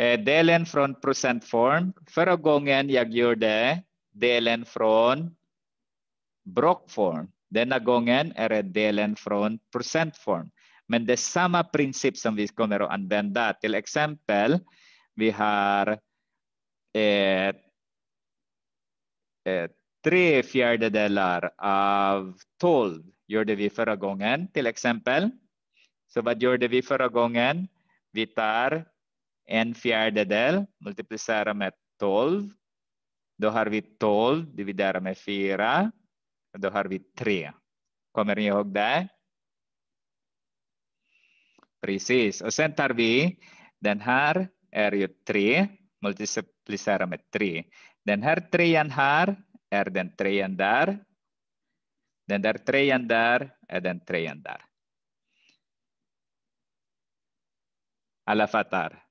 Eh, delen från presentform. Förra gången jag gjorde delen från brockform. Denna gången är det delen från presentform. Men det är samma princip som vi kommer att använda. Till exempel, vi har eh, eh, tre fjärdedelar av tolv gjorde vi förra gången, till exempel. Så vad gjorde vi förra gången? Vi tar n fjärdedel multiplicerar med 12. Då har vi 12 dividerat med 4. Då har vi 3. Kommer ni ihåg det? Precis. Och sen tar vi den här är ju 3 multiplicerat med 3. Den här trean här är den trean där. Den där trean där är den trean där. Alla fattar?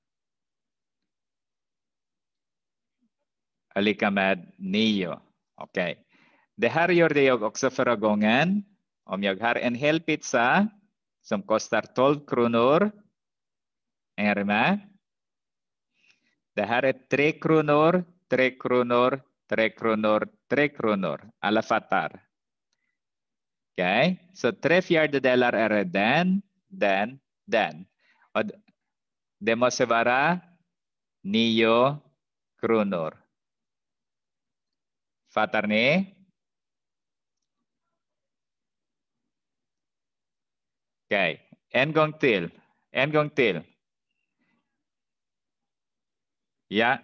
är lika med nio. Okay. Det här gjorde jag också förra gången. Om jag har en hel pizza som kostar 12 kronor. Är ni med? Det här är 3 kronor, 3 kronor, 3 kronor, 3 kronor. Alla fattar. okay. så tre fjärdedelar är den, den, den. Och det måste vara nio kronor. Fattar ni? Okej, okay. en gång till. En gång till. Ja.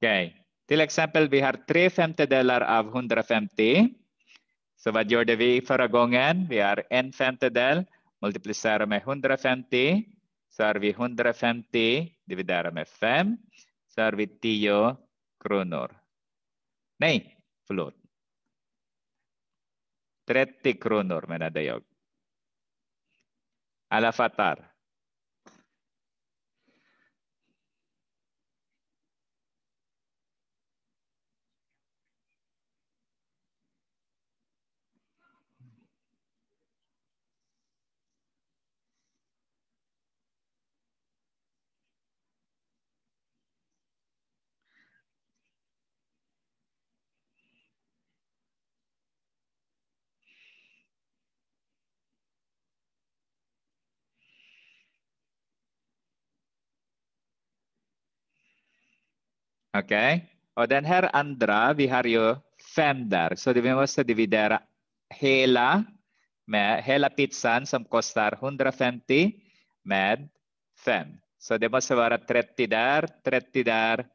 Okej, okay. till exempel vi har tre femtedelar av 150. Så vad gjorde vi förra gången? Vi har en femtedel, multiplicerar med 150 så har vi 150 dividerat med 5, så har vi 10 kronor. Nej, förlåt. 30 kronor menade jag. Alla fattar. Okej? Och den här andra, vi har ju fem där, så vi måste dividera hela med hela pizzan som kostar 150 med fem. Så det måste vara 30 där, 30 där,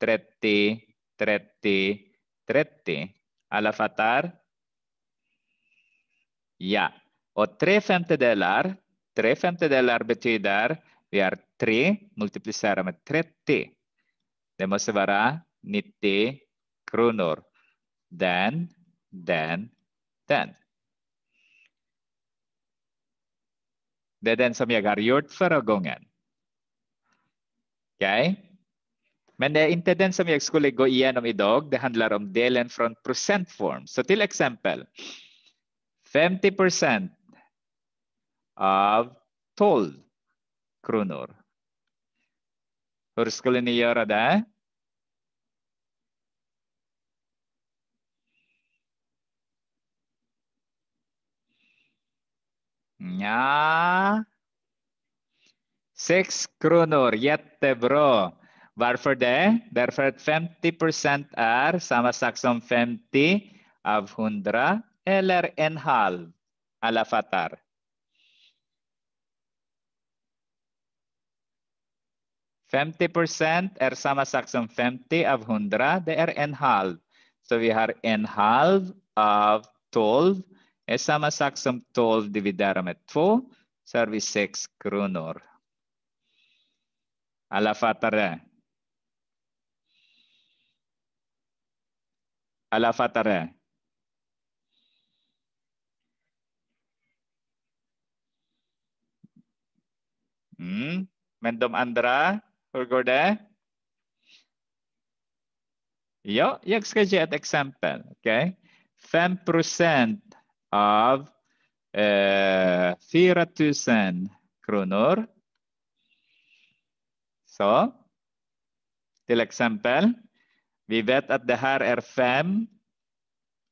30, 30, 30. Alla fattar? Ja. Och tre femtedelar, tre femtedelar betyder vi har tre multiplicerat med 30. Det måste vara 90 kronor. Den, den, den. Det är den som jag har gjort förra gången. Okej? Okay? Men det är inte den som jag skulle gå igenom idag. Det handlar om delen från procentform. Så till exempel 50 procent av 12 kronor. Hur skulle ni göra det? Ja. Sex kronor, jättebra. Varför det? Därför att 50 procent är samma sak som 50 av 100 eller en halv. Alla fattar. 50% är samma sak som 50 av 100. Det är en halv. Så vi har en halv av 12. Det är samma sak som 12 dividerat med 2. Så har vi 6 kronor. Alla fattar det? Alla fattar det? Mm. Men de andra hur går det? Ja, jag ska ge ett exempel. Okay? 5 procent av eh, 4 000 kronor. Så till exempel, vi vet att det här är 5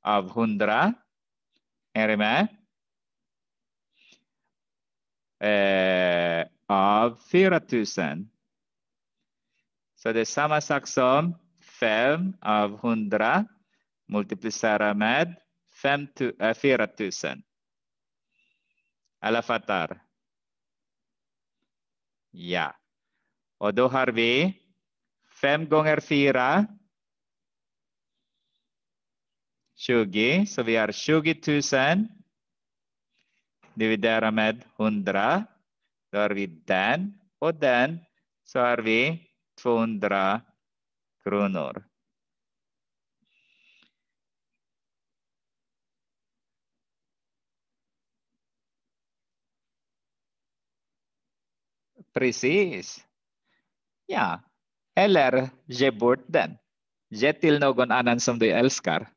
av 100. Är ni med? Eh, av 4 000. Så det är samma sak som 5 av 100 multiplicera med 5, äh, 4 000. Alla fattar? Ja. Och då har vi 5 gånger 4, 20. Så vi har 20 000. Dividera med 100. Då har vi den och den. Så har vi Fondra Kronor, Kroner. Precis. Ja, eller ge bort den. Ge till någon annan som du älskar.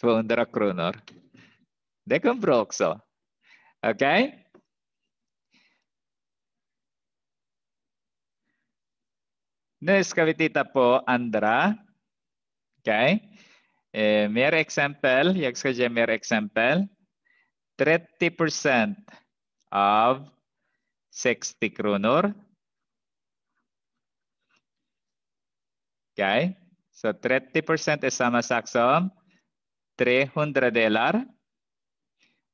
200 kronor. Det kan bra också. Okej? Okay? Nu ska vi titta på andra. Okay. Eh, mer exempel. Jag ska ge mer exempel. 30 procent av 60 kronor. Okej. Okay. Så 30 procent är samma sak som 300 delar.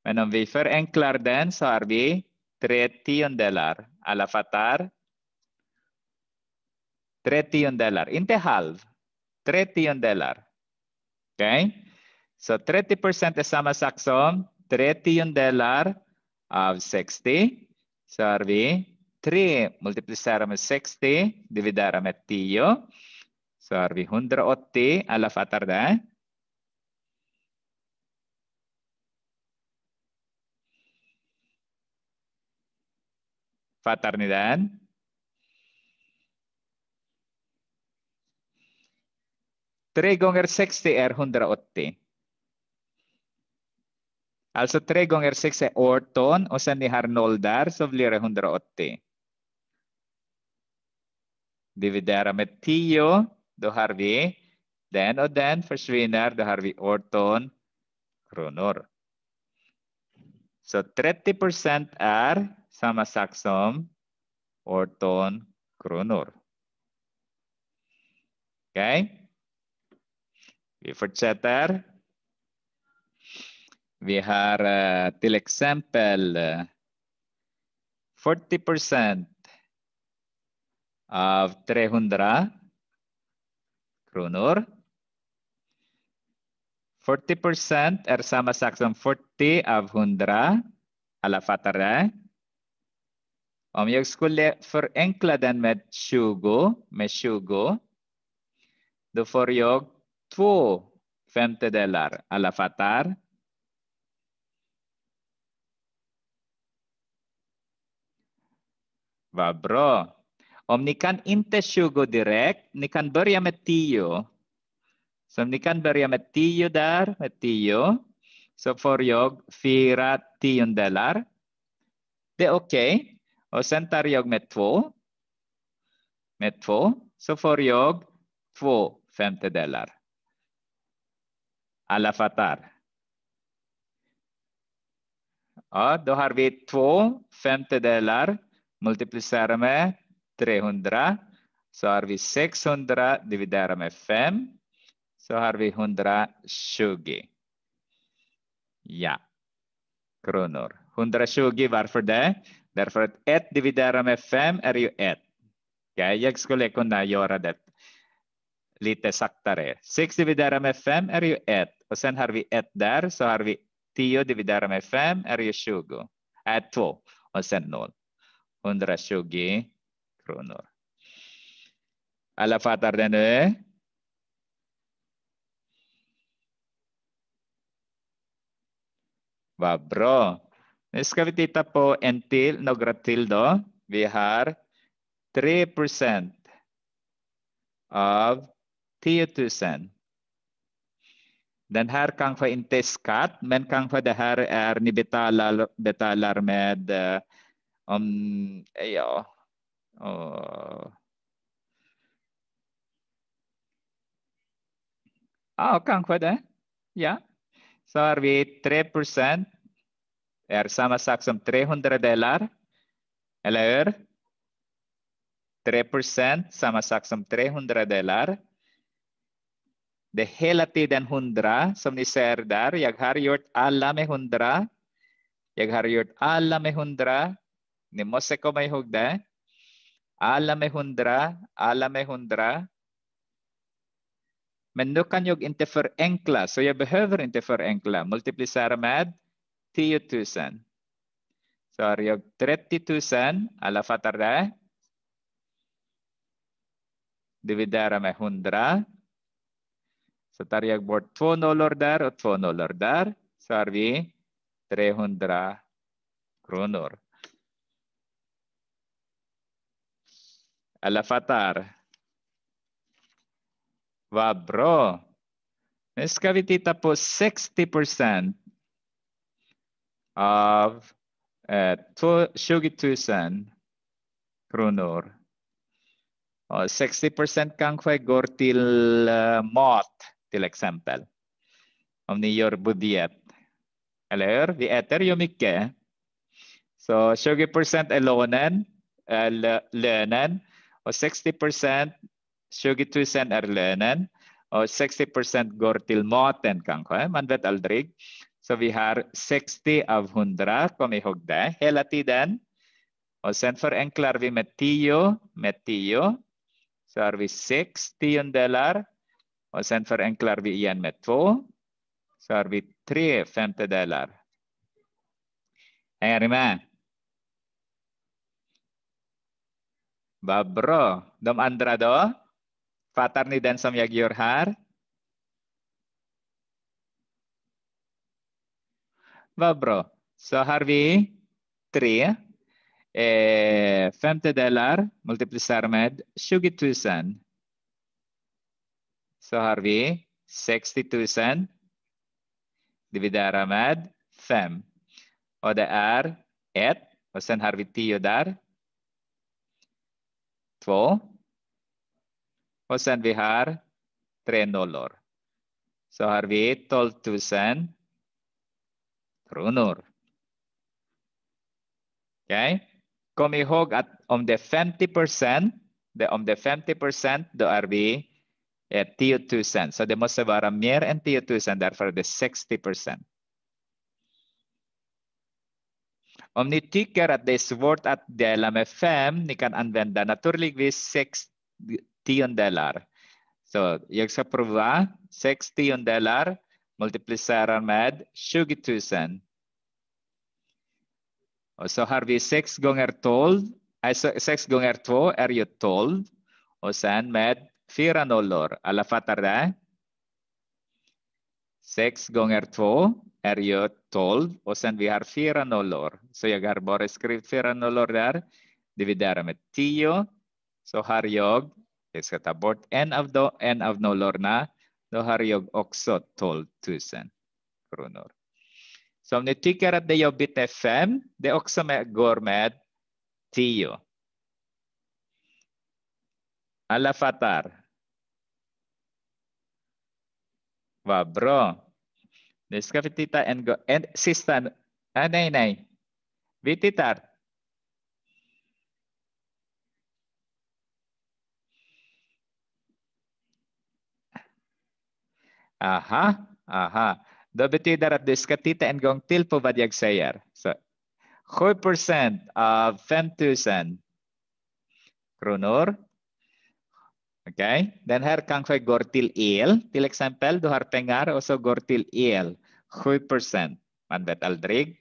Men om vi förenklar den så har vi tre tiondelar. Alla fattar? trillion dollar. Inte halv. Trillion dollar. Okay? So 30% is sama saksom. Trillion dollar of 60. Sorry. 3 multiplicar med 60 dividera med 10. Så har vi 180. Alla fattar det? Fattar ni den? 3 gånger 60 är 180. Alltså 3 gånger 6 är 18 och sen ni har 0 där så blir det 180. Dividera med 10, då har vi den och den försvinner, då har vi 18 kronor. Så 30 procent är samma sak som 18 kronor. Okej? Okay? Vi fortsätter. Vi har uh, till exempel uh, 40 av 300 kronor. 40 är samma sak som 40 av 100. Alla fattar det? Om jag skulle förenkla den med 20, med 20, då får jag två femtedelar. Alla fattar? Vad bra. Om ni kan inte 20 direkt, ni kan börja med 10. Så ni kan börja med 10 där, med 10, så får jag fyra tiondelar. Det är okej. Okay. Och sen tar jag med 2. Med 2 så får jag två femtedelar al-Fatar. Ja, då har vi två femtedelar multiplicerar med 300. Så har vi 600 dividerar med 5. Så har vi 120. Ja, kronor. 120, varför det? Därför att 1 dividerat med 5 är ju 1. Okay, jag skulle kunna göra det lite saktare. 6 dividerat med 5 är ju 1 och sen har vi 1 där så har vi 10 dividerat med 5 är ju 20, är 2 och sen 0. 120 kronor. Alla fattar det nu? Vad bra. Nu ska vi titta på en till, några till då. Vi har 3 procent av 10 000. Den här kanske inte är skatt, men kanske det här är ni betalar, betalar med eh, om, ja, uh, Ja, kanske det. Ja. Så har vi 3 procent. är samma sak som 300 delar. Eller hur? 3 procent, samma sak som 300 delar det är hela tiden hundra, som ni ser där. Jag har gjort alla med hundra. Jag har gjort alla med hundra. Ni måste komma ihåg det. Alla med hundra, alla med hundra. Men nu kan jag inte förenkla, så jag behöver inte förenkla. Multiplicera med 10 000. Så har jag 30 000, alla fattar det. Dividera med 100. Så tar jag bort två nollor där och två nollor där så har vi 300 kronor. Alla fattar? Vad bra! Nu ska vi titta på 60 procent av eh, 20 000 kronor. Och 60 procent kanske går till eh, mat till exempel. Om ni gör budget, eller hur? Vi äter ju mycket. Så 20 procent är lånen, lönen och 60 procent, 20 000 är lönen och 60 procent går till maten kanske, man vet aldrig. Så vi har 60 av 100, kom ihåg det, hela tiden. Och sen förenklar vi med 10, med 10. Så har vi 6 tiondelar och sen förenklar vi igen med två. Så har vi tre femtedelar. Är ni med? Vad bra. De andra då? Fattar ni den som jag gör här? Vad bra. Så har vi tre eh, femtedelar multiplicerar med 20 000 så har vi 60 000 dividera med 5. Och det är 1 och sen har vi 10 där. 2. Och sen vi har 3 nollor. Så har vi 12 000 kronor. Okej? Okay? Kom ihåg att om det är 50 procent, om det är 50 procent, då är vi är 10 000. Så det måste vara mer än 10 000, därför det är 60 procent. Om ni tycker att det är svårt att dela med fem, ni kan använda naturligtvis sex tiondelar. Så jag ska prova sex tiondelar multiplicerar med 20 000. Och så har vi sex gånger 12, alltså 6 gånger 2 är ju 12 och sen med Fyra nollor, Alla fattar det? Sex gånger två är ju tolv och sen vi har fyra nollor. Så jag har bara skrivit fyra nollor där. Dividera med tio. så har jag, jag ska ta bort en av, do, en av nollorna, då har jag också 12 000 kronor. Så om ni tycker att det är jobbigt med fem, det också med, går med 10. Al-Fatar. Wow, bro. Let's tita and go. And sister. Ah, nay, nay. Vititar. Aha, aha. Dobiti darat diskatita and gong po badyag sayar. So, 100% of 10,000 000 kronor Okej, den här kanske går till el, till exempel. Du har pengar och så går till el. 7 procent. Man vet aldrig.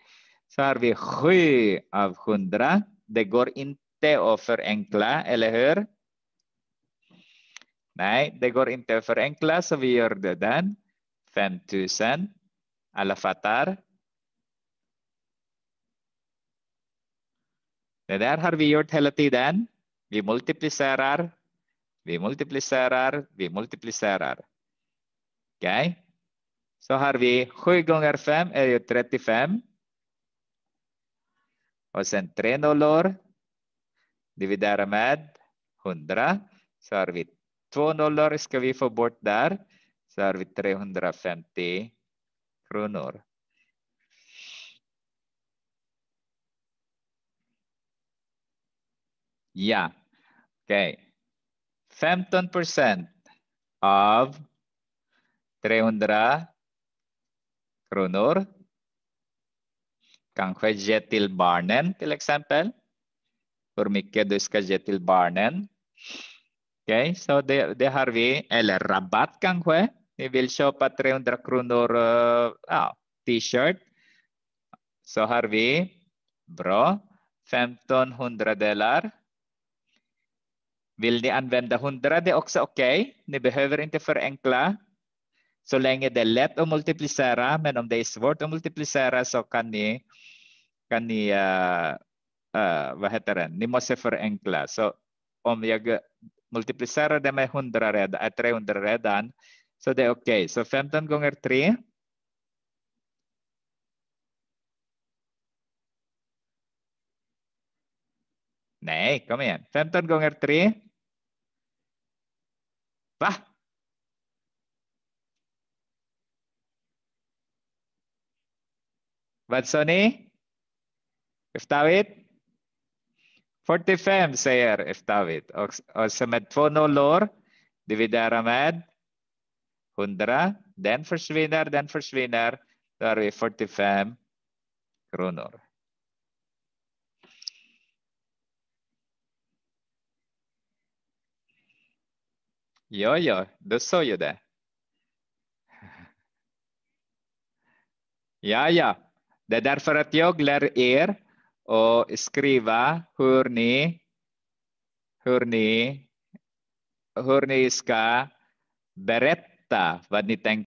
Så har vi 7 av 100. Det går inte att förenkla, eller hur? Nej, det går inte att förenkla, så vi gör det den. 5000. Alla fattar. Det där har vi gjort hela tiden. Vi multiplicerar vi multiplicerar, vi multiplicerar. Okej? Okay? Så har vi 7 gånger 5 är ju 35. Och sen tre nollor. Dividera med 100. Så har vi två nollor ska vi få bort där. Så har vi 350 kronor. Ja, okej. Okay. 15% of 300 kronor. Kanske ge till barnen till exempel. Hur mycket du ska ge till barnen. Okej, okay, så det, det har vi. Eller rabatt kanske. Ni vill köpa 300 kronor uh, ja, t-shirt. Så har vi, bra, 1500 dollar. Vill ni använda hundrade också okej. Okay. Ni behöver inte förenkla. Så länge det är lätt att multiplicera, men om det är svårt att multiplicera så kan ni, kan ni uh, uh, vad heter det, ni måste förenkla. Så om jag multiplicerar det med 100 redan, 300 redan, så det är okej. Okay. Så 15 gånger 3. Nej, kom igen. 15 gånger 3. Va? Vad sa ni? Eftervid? 45 säger Eftervid. Och, och med två nollor dividerar med 100. Den försvinner, den försvinner. Då har vi 45 kronor. Ja, ja, du sa ju det. Ja, ja, det är därför att jag lär er att skriva hur ni, hur ni, hur ni ska berätta vad ni tänker